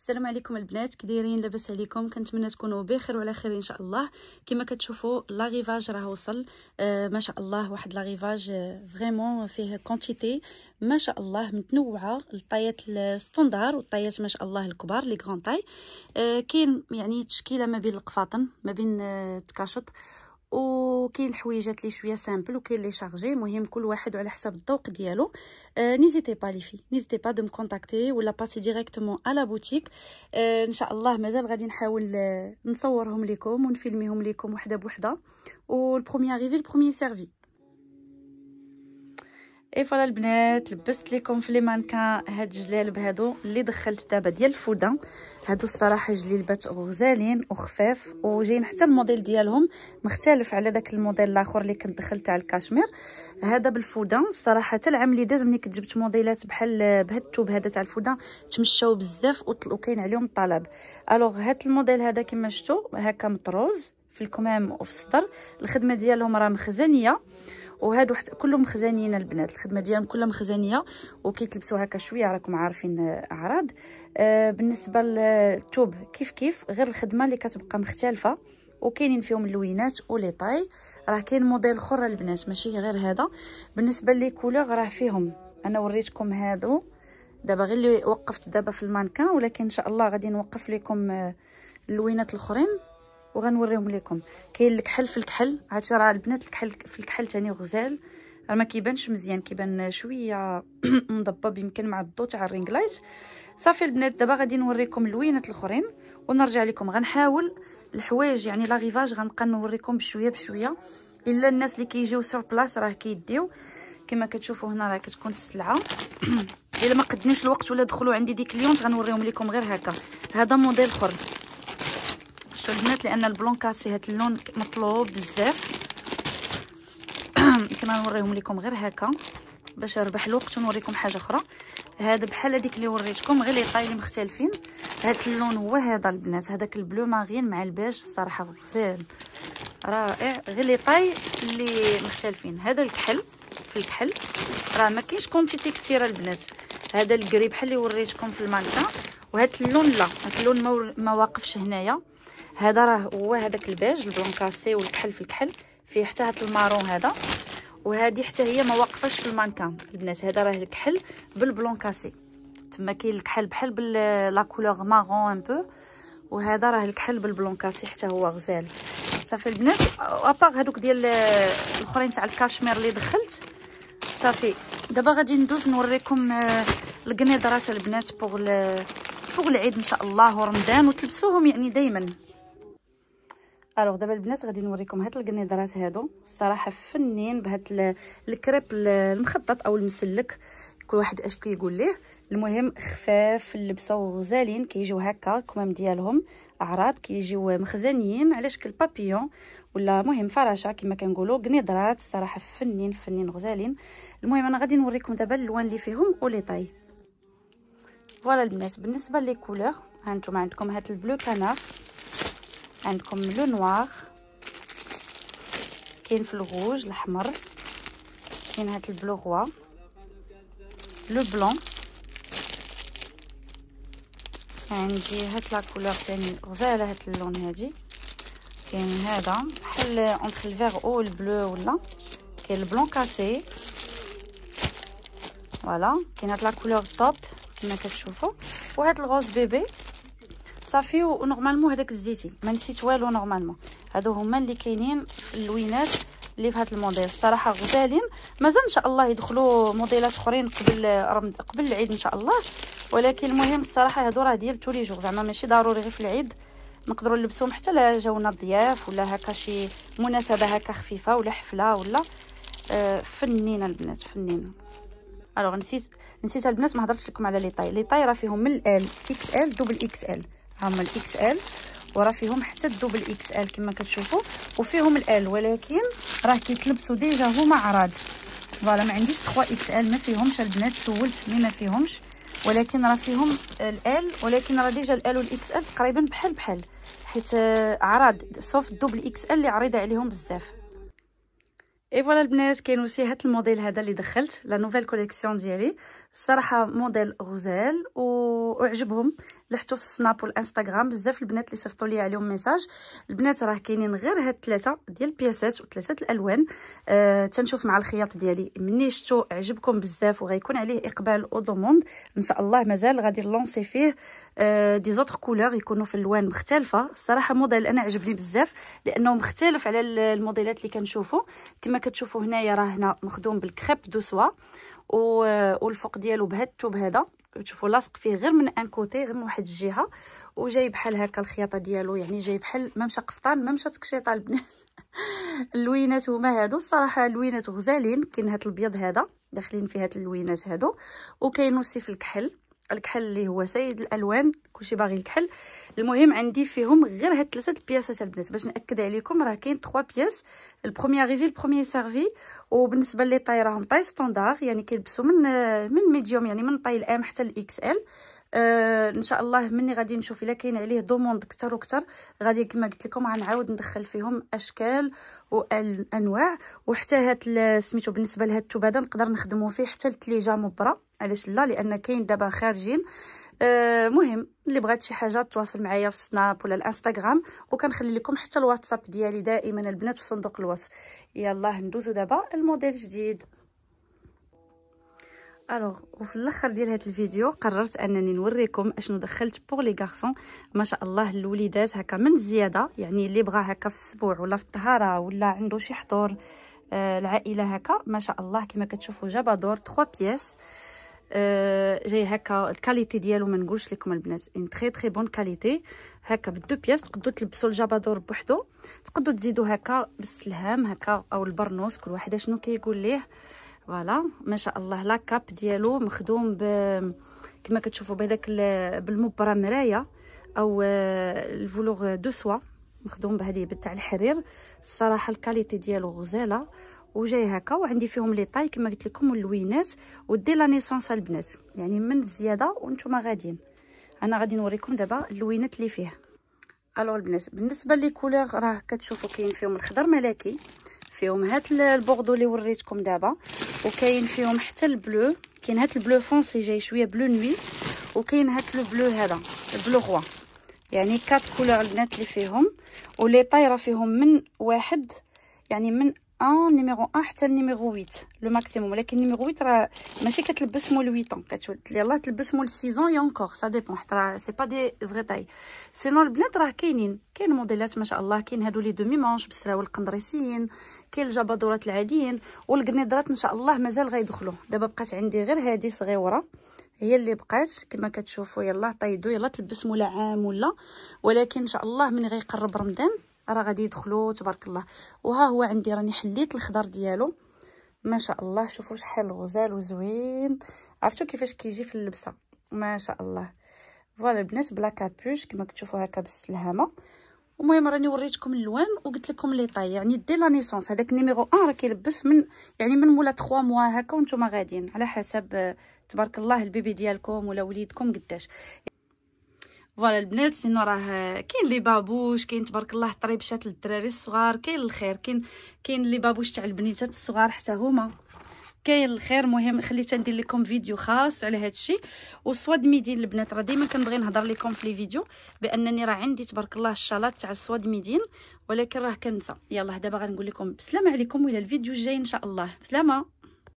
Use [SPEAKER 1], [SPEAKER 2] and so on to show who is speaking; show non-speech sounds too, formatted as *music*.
[SPEAKER 1] السلام عليكم البنات كي دايرين لاباس عليكم كنتمنى تكونوا بخير وعلى خير ان شاء الله كما كتشوفوا لاغيفاج راه وصل آه ما شاء الله واحد لاغيفاج آه، فريمون فيه كونتيتي ما شاء الله متنوعه الطايات الستوندار والطايات ما شاء الله الكبار لي غون طاي آه كاين يعني تشكيله ما بين القفاطن ما بين آه، التكاشط آه وكاين الحويجات لي شويه سامبل وكاين لي شارجي المهم كل واحد على حسب الذوق ديالو آه نيزيتي با لي في نيزيتي با دو مكونتاكتي ولا باسي ديريكتومون على بوتيك آه ان شاء الله مازال غادي نحاول آه، نصورهم لكم ونفيلميهم لكم وحده بوحده والبروميير ريفي البروميير سيرفي اي فوالا البنات لبست لكم في لي مانكا هاد الجلالب هادو اللي دخلت دابا ديال الفودان هادو الصراحه جليبات غزالين وخفاف وجايين حتى الموديل ديالهم مختلف على داك الموديل الاخر اللي كنت دخلت تاع الكاشمير هذا بالفودان الصراحه العام اللي داز ملي كنت جبت موديلات بحال بهاد الثوب هذا تاع الفودان تمشاو بزاف وكاين عليهم الطلب الوغ هاد الموديل هذا كما شفتوا هكا مطروز في الكمام وفي الصدر الخدمه ديالهم راه مخزنيه وهادو حتى كلهم مخزنيين البنات الخدمه ديالهم كلها مخزنيه وكيتلبسوا هكا شويه راكم عارفين آه، اعراض آه بالنسبه للثوب كيف كيف غير الخدمه اللي كتبقى مختلفه وكاينين فيهم اللوينات ولي طاي راه كاين موديل اخر البنات ماشي غير هذا بالنسبه لي كولور راه فيهم انا وريتكم هادو دابا غير اللي وقفت دابا في المانكان ولكن ان شاء الله غادي نوقف لكم آه، اللوينات الاخرين وغنوريهم لكم كاين الكحل في الكحل عرفتي راه البنات الكحل في الكحل تاني غزال راه ما كيبانش مزيان كيبان شويه *clears throat* مضبب يمكن مع الضو تاع الرينغ لايت صافي البنات دابا غادي نوريكم اللوينات الاخرين ونرجع لكم غنحاول الحوايج يعني لاغيفاج غنبقى نوريكم بشويه بشويه الا الناس اللي كيجيو سور بلاص راه كيديو كما كتشوفوا هنا راه كتكون السلعه *clears throat* الا ما قدنيش الوقت ولا دخلوا عندي ديك ليونت غنوريهم لكم غير هكا هذا موديل اخر شفتوا البنات لان كاسي هاد اللون مطلوب بزاف *clears throat* يمكن نوريهم لكم غير هكا باش نربح الوقت ونوريكم حاجه اخرى هذا بحال هذيك اللي وريتكم غير لي طايلين مختلفين هذا اللون هو هذا البنات هذاك البلو ماغين مع البيج الصراحه غزال رائع غير لي طاي اللي مختلفين هذا الكحل في الكحل راه ما كاينش كونتيتي كثيره البنات هذا الكري بحال اللي وريتكم في المالطه وهذا اللون لا هذا اللون ما واقفش هنايا هذا راه هو هذاك البيج البلونكاسي والكحل في الكحل فيه حتى هاد المارون هذا وهذه حتى هي ما واقفاش في المانكان البنات هذا راه الكحل بالبلونكاسي تما كاين الكحل بحال بلا كولور مارون ان بو وهذا راه الكحل بالبلونكاسي حتى هو غزال صافي البنات ابار هذوك ديال الاخرين تاع الكاشمير اللي دخلت صافي دابا غادي ندوز نوريكم آه، القنيضرات البنات بوغ بوغ العيد ان شاء الله ورمضان وتلبسوهم يعني دائما الوغ دابا البنات غادي نوريكم هاد القنيدرات هادو الصراحه فنين بهاد الكريب المخطط او المسلك كل واحد اش كيقول ليه المهم خفاف اللبسه وغزالين كيجيو هكا الكمام ديالهم اعراض كيجيو مخزنيين على شكل بابيون ولا مهم فراشه كما كنقولوا قنيدرات الصراحه فنين فنين غزالين المهم انا غادي نوريكم دابا اللوان اللي فيهم ولي طاي فوالا البنات بالنسبه لي كولور ها عندكم هاد البلو كانار عندكم لو نوار كاين في الغوج الاحمر كاين هاد البلو غوا لو بلون عندي هاد لا كولور ثاني غزاله هاد اللون هادي كاين هذا بحال اونتر الفيغ او البلو ولا كاين البلون كاسي فوالا كاين هاد لا كولور توب كما كتشوفوا وهاد الغوز بيبي صافي ونورمالمون هذاك الزيتي ما نسيت والو نورمالمون هادو هما اللي كاينين اللوينات اللي في هذا الموديل الصراحه غزالين مازال ان شاء الله يدخلوا موديلات اخرين قبل رمض قبل العيد ان شاء الله ولكن المهم الصراحه هادو راه ديال تولي جوغ زعما ماشي ضروري غير في العيد نقدروا نلبسوهم حتى لا جاونا الضياف ولا هكا شي مناسبه هكا خفيفه ولا حفله ولا آه فنينه البنات فنينه الوغ نسيت نسيت البنات ما هضرتش لكم على لي طاي لي طاي راه فيهم من ال اكس ال دوبل اكس ال هما الاكس ال وراه فيهم حتى الدوبل اكس ال كما كتشوفوا وفيهم الال ولكن راه كيتلبسوا ديجا هما عراض فوالا ما عنديش 3 اكس ال ما فيهمش البنات سولت مي ما فيهمش ولكن راه فيهم الال ولكن راه ديجا الال والاكس ال تقريبا بحال بحال حيت آه، عراض صوف الدوبل اكس ال اللي عريضه عليهم بزاف اي فوالا البنات كاين وسي هذا الموديل هذا اللي دخلت لا نوفيل كوليكسيون ديالي الصراحه موديل غزال وعجبهم لحتو في السناب والانستغرام بزاف البنات اللي صيفطوا لي عليهم ميساج البنات راه كاينين غير هاد ثلاثه ديال البياسات وثلاثه الالوان آه تنشوف مع الخياط ديالي مني شتو عجبكم بزاف وغيكون عليه اقبال او دوموند ان شاء الله مازال غادي لونسي فيه آه دي زوتر كولور يكونوا في الوان مختلفه الصراحه موديل انا عجبني بزاف لانه مختلف على الموديلات اللي كنشوفو كما كتشوفوا هنايا راه هنا مخدوم بالكريب دو سوا آه، والفوق ديالو بهاد الثوب هذا تشوفوا لاصق فيه غير من ان كوتي غير من واحد الجهه وجاي بحال هكا الخياطه ديالو يعني جاي بحال ما مشى قفطان ما مشى تكشيطه البنات *laughs* اللوينات هما هادو الصراحه اللوينات غزالين كاين هاد الابيض هذا داخلين فيه هاد اللوينات هادو وكاين سيف الكحل الكحل اللي هو سيد الالوان كلشي باغي الكحل المهم عندي فيهم غير هاد ثلاثه البياسات البنات باش ناكد عليكم راه كاين 3 بياس البرومي اريفي البرومي سيرفي وبالنسبه لي طاي راهم طاي ستاندار يعني كيلبسوا من من ميديوم يعني من طاي الام حتى الاكس ال آه ان شاء الله مني غادي نشوف الا كاين عليه دوموند كتر وكتر غادي كما قلت لكم غنعاود ندخل فيهم اشكال وانواع وحتى هاد سميتو بالنسبه لهاد التوب هذا نقدر نخدمو فيه حتى للثليجه مبره علاش لا لان كاين دابا خارجين آه آه مهم اللي بغات شي حاجه تواصل معايا في السناب ولا الانستغرام وكنخلي لكم حتى الواتساب ديالي دائما البنات في صندوق الوصف يلا ندوزو دابا الموديل جديد الوغ وفي الاخر ديال هذا الفيديو قررت انني نوريكم اشنو دخلت بوغ لي غارسون ما شاء الله الوليدات هكا من زياده يعني اللي بغا هكا في السبوع ولا في الطهاره ولا عنده شي حضور آه العائله هكا ما شاء الله كما كتشوفوا جاب دور 3 بياس جاي هكا الكاليتي ديالو ما نقولش لكم البنات اون تري تري بون كاليتي هكا بالدو بياس تقدو تلبسوا الجبادور بوحدو تقدو تزيدو هكا بالسلهام هكا او البرنوس كل واحد شنو كيقول كي ليه فوالا ما شاء الله لا كاب ديالو مخدوم ب كما كتشوفوا بهذاك بالمبره مرايه او الفولوغ دو سوا مخدوم بهذه تاع الحرير الصراحه الكاليتي ديالو غزاله وجاي هكا وعندي فيهم لي طاي كما قلت لكم واللوينات ودي لا نيسونس البنات يعني من الزياده وانتم غاديين انا غادي نوريكم دابا اللوينات اللي فيه الو البنات بالنسبه لي كولور راه كتشوفوا كاين فيهم الخضر ملكي فيهم هاد البوردو اللي وريتكم دابا وكاين فيهم حتى البلو كاين هاد البلو فونسي جاي شويه بلو نوي وكاين هاد البلو هذا البلو غوا يعني كات كولور البنات اللي فيهم ولي طايره فيهم من واحد يعني من ان نيميرو ان حتى النيميرو 8 لو ماكسيموم ولكن نيميرو 8 راه ماشي كتلبس مول 8 كتولد يلاه تلبس مول 6 يا انكور سا ديبون حيت راه سي با دي فغي تاي سينو البنات راه كاينين كاين موديلات ما شاء الله كاين هادو لي دومي مونش بالسراول القندريسيين كاين الجبادورات العاديين والقنيضرات ان شاء الله مازال غيدخلوا دابا بقات عندي غير هادي صغيوره هي اللي بقات كما كتشوفوا يلاه طيدو يلاه تلبس مول عام ولا ولكن ان شاء الله من غيقرب رمضان راه غادي يدخلوا تبارك الله وها هو عندي راني حليت الخضر ديالو ما شاء الله شوفوا شحال غزال وزوين عرفتوا كيفاش كيجي في اللبسه ما شاء الله فوالا البنات بلا كابوش كما كتشوفوا هكا بالسلهامه المهم راني وريتكم اللوان وقلت لكم لي طاي يعني دي لا نيسونس هذاك نيميرو 1 راه كيلبس من يعني من مولا 3 موا هكا وانتم غاديين على حسب تبارك الله البيبي ديالكم ولا وليدكم قداش فوالا البنات سينو راه كاين لي بابوش كاين تبارك الله طريبشات للدراري الصغار كاين الخير كاين كاين لي بابوش تاع البنيتات الصغار حتى هما كاين الخير مهم خليت ندير لكم فيديو خاص على هذا الشيء وسواد ميدين البنات راه ديما كنبغي نهضر لكم في لي فيديو بانني راه عندي تبارك الله الشالات تاع السواد ميدين ولكن راه كنسى يلاه دابا غنقول لكم بسلامه عليكم والى الفيديو الجاي ان شاء الله بسلامه